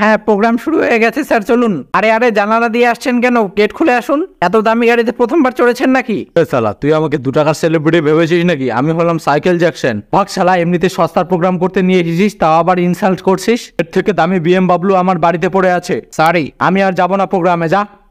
হ্যাঁ প্রোগ্রাম শুরু হয়ে গেছে স্যার চলুন আরে আরে জানালা দিয়ে আসছেন কেন গেট খুলে আসুন এত দামি গাড়িতে প্রথমবার চড়েছেন নাকি সালা তুই আমাকে দু টাকার সেলিব্রিটি ভেবেছিস নাকি আমি হলাম সাইকেল জ্যাকশন ভাগ সালা এমনিতে সস্তার প্রোগ্রাম করতে নিয়ে এসেছিস তাও আবার ইনসাল্ট করছিস এর থেকে দামি বিএম বাবলু আমার বাড়িতে পড়ে আছে সারি আমি আর যাবো না প্রোগ্রামে যা